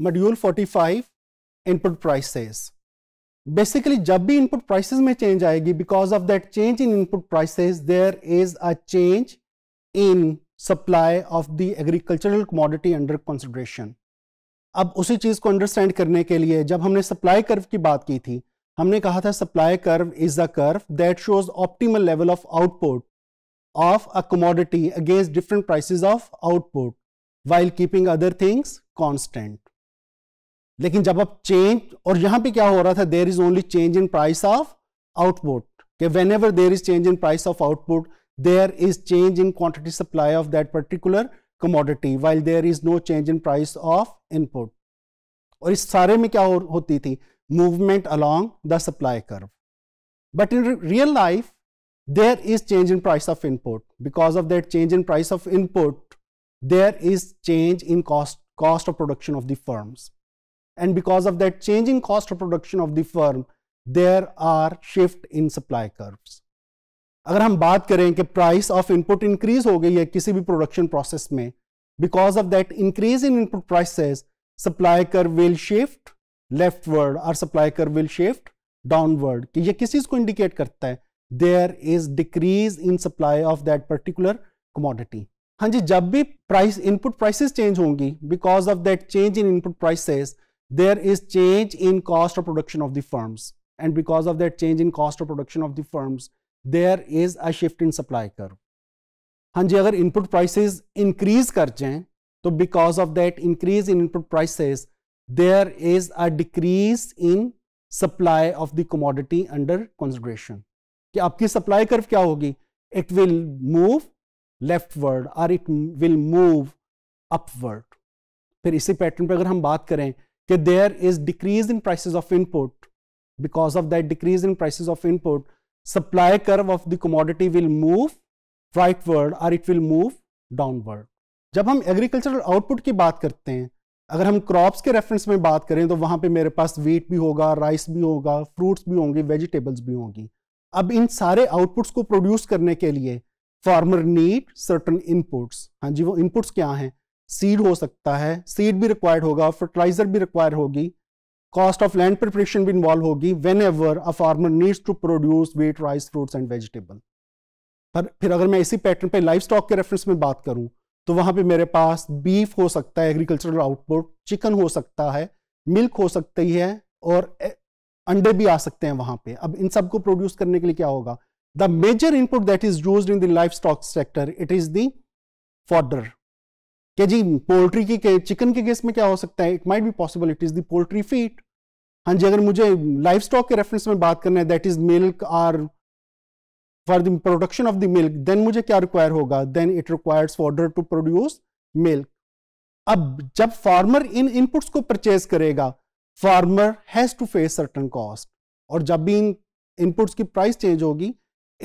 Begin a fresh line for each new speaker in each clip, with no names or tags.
Module 45 input prices basically जब भी input prices में चेंज आएगी because of that change in input prices there is a change in supply of the agricultural commodity under consideration अब उसी चीज़ को understand करने के लिए जब हमने सप्लाई कर्व की बात की थी हमने कहा था supply curve is a curve that shows optimal level of output of a commodity against different prices of output while keeping other things constant लेकिन जब आप चेंज और यहां पे क्या हो रहा था there is only change in price of output के whenever there is change in price of output there is change in quantity supply of that particular commodity while there is no change in price of input और इस सारे में क्या हो, होती थी movement along the supply curve but in real life there is change in price of input because of that change in price of input there is change in cost cost of production of the firms and because of that changing cost of production of the firm, there are shift in supply curves. अगर हम बात करें कि price of input increase हो गई है किसी भी production process में, because of that increase in input prices, supply curve will shift leftward or supply curve will shift downward. कि ये किसी को indicate करता है, there is decrease in supply of that particular commodity. हाँ जी जब भी price input prices change होंगी, because of that change in input prices there is change in cost of production of the firms and because of that change in cost of production of the firms there is a shift in supply curve हाँ जी अगर input prices increase कर जाएं तो because of that increase in input prices there is a decrease in supply of the commodity under consideration कि आपकी supply curve क्या होगी इट विल मूव लेफ्टवर्ड और इट विल मूव अपवर्ड फिर इसी पैटर्न पर अगर हम बात करें कि there is decrease in prices of input of that decrease in prices of input supply curve of the commodity will move rightward और इट विल मूव डाउनवर्ड जब हम एग्रीकल्चरल आउटपुट की बात करते हैं अगर हम क्रॉप्स के रेफरेंस में बात करें तो वहां पे मेरे पास वीट भी होगा राइस भी होगा फ्रूट्स भी होंगे वेजिटेबल्स भी होंगी अब इन सारे आउटपुट्स को प्रोड्यूस करने के लिए फार्मर नीड सर्टन इनपुट्स हाँ जी वो इनपुट्स क्या हैं सीड हो सकता है सीड भी रिक्वायर्ड होगा फर्टिलाइजर भी रिक्वायर होगी कॉस्ट ऑफ लैंड प्रिपरेशन भी इन्वॉल्व होगी whenever a farmer needs to produce wheat rice fruits and vegetable पर फिर अगर मैं इसी पैटर्न पे लाइफ स्टॉक के रेफरेंस में बात करूं तो वहां पे मेरे पास बीफ हो सकता है एग्रीकल्चरल आउटपुट चिकन हो सकता है मिल्क हो सकती है और अंडे भी आ सकते हैं वहां पे अब इन सबको प्रोड्यूस करने के लिए क्या होगा the major input that is use in the life stock sector it is the fodder कि जी पोल्ट्री की के, चिकन के केस में क्या हो सकता है it might be possible it is the poultry feed हाँ जी अगर मुझे लाइफ स्टॉक के रेफरेंस में बात करना है that is milk or for the production of the milk then मुझे क्या रिक्वायर होगा then it requires order to produce milk अब जब फार्मर इन इनपुट्स को परचेज करेगा farmer has to face certain cost और जब भी इन इनपुट्स की प्राइस चेंज होगी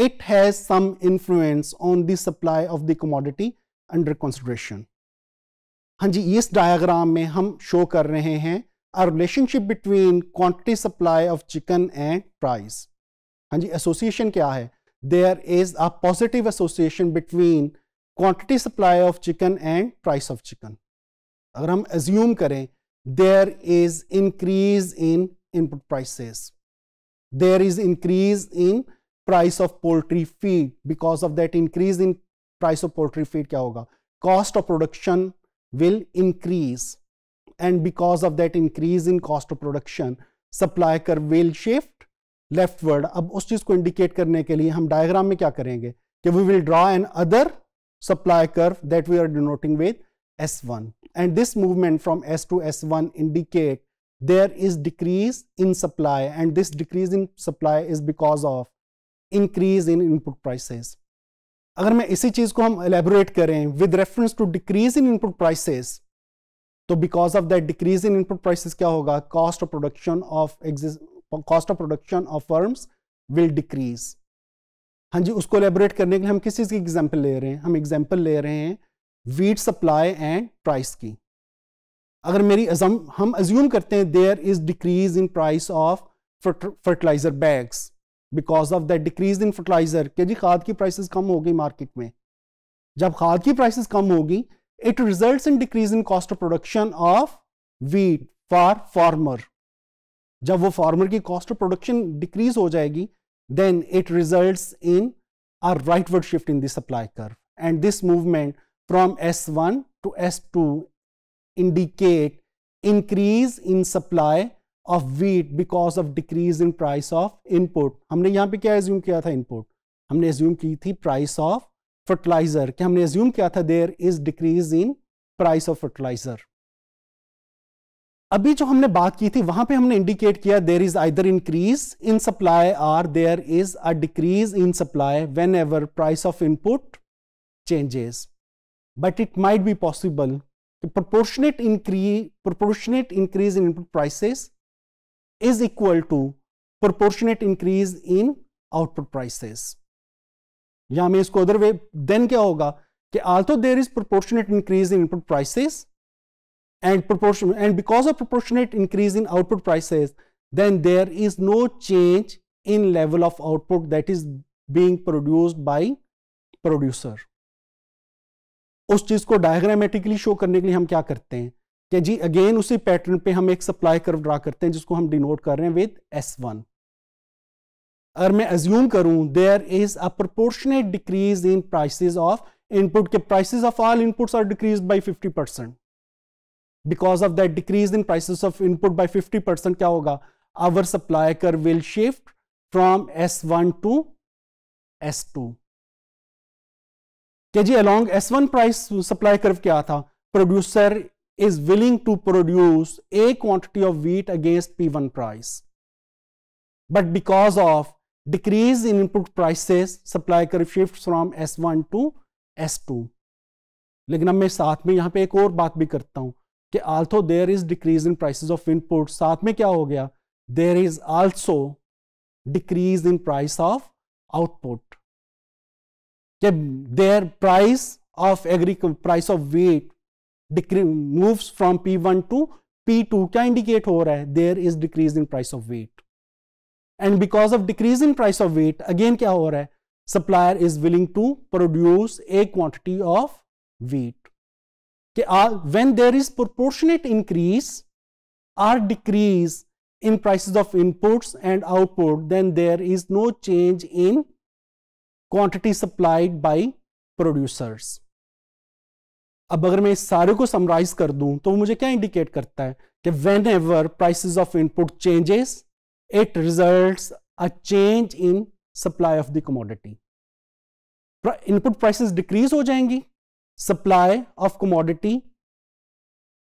it has some influence on the supply of the commodity under consideration हाँ जी इस डायग्राम में हम शो कर रहे हैं a relationship between quantity supply of chicken and price हाँ जी एसोसिएशन क्या है there is a positive association between quantity supply of chicken and price of chicken अगर हम एज्यूम करें there is increase in input prices there is increase in price of poultry feed because of that increase in price of poultry feed क्या होगा cost of production will increase and because of that increase in cost of production supply curve will shift leftward. अब उस चीज को we will draw an other supply curve that we are denoting with S1. And this movement from S to S1 indicate there is decrease in supply and this decrease in supply is because of increase in input prices. अगर मैं इसी चीज को हम elaborate करें with reference to decrease in input prices तो because of that decrease in input prices क्या होगा cost of production of exist cost of production of firms will decrease हाँ जी उसको एलेबोरेट करने के लिए हम किस चीज़ की एग्जाम्पल ले रहे हैं हम एग्जाम्पल ले रहे हैं वीट सप्लाई एंड प्राइस की अगर मेरी हम अज्यूम करते हैं there is decrease in price of fertiliser bags because of that decrease in fertiliser के जी खाद की प्राइसेस कम हो गई मार्केट में जब खाद की प्राइसेस कम होगी it results in decrease in cost of production of wheat for farmer जब वो फार्मर की कॉस्ट ऑफ प्रोडक्शन डिक्रीज हो जाएगी then result in results rightward shift in the supply curve and this movement from S one to S two indicate increase in supply of wheat because of decrease in price of input हमने यहाँ पे क्या assume किया था input हमने assume की थी price of fertiliser कि हमने एज्यूम किया था there is decrease in price of fertiliser अभी जो हमने बात की थी वहां पे हमने इंडिकेट किया there is either increase in supply or there is a decrease in supply whenever price of input changes but it might be possible proportionate increase proportionate increase in input prices is equal to proportionate increase in output prices. या मैं इसको other way then क्या होगा कि also there is proportionate increase in input prices and proportion and because of proportionate increase in output prices then there is no change in level of output that is being produced by producer उस चीज को diagrammatically show करने के लिए हम क्या करते हैं कि जी अगेन उसी पैटर्न पे हम एक सप्लाई कर्व ड्रा करते हैं जिसको हम डिनोट कर रहे हैं विद एस वन अगर मैं एज्यूम करूं there is a proportionate decrease in prices of input के prices of all inputs are decrease by 50 percent because of that decrease in prices of input by 50 percent क्या होगा our supply curve will shift from S one to S two जी along S one price supply curve क्या था producer is willing to produce a quantity of wheat against P1 price. But because of decrease in input prices, supply curve shifts from S1 to S2. lekin ab main साथ mein yahan pe ek aur baat bhi karta hu ki also there is decrease in prices of input साथ mein kya ho gaya there is also decrease in price of output ke their price of agri price of wheat moves from P1 to P2 क्या indicate हो रहा है there is decrease in price of wheat, and because of decrease in price of wheat, again क्या हो रहा है supplier is willing to produce a quantity of wheat कि when there is proportionate increase or decrease in prices of inputs and output then there is no change in quantity supplied by producers अब अगर मैं इस सारे को summarise कर दूं तो मुझे क्या इंडिकेट करता है कि whenever prices of input changes it result a change in supply of the commodity input prices decrease हो जाएंगी सप्लाई ऑफ कमोडिटी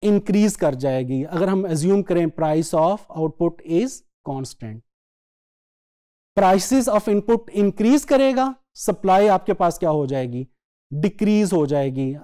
इंक्रीज कर जाएगी अगर हम एज्यूम करें price of output is constant prices of input increase करेगा supply आपके पास क्या हो जाएगी डिक्रीज हो जाएगी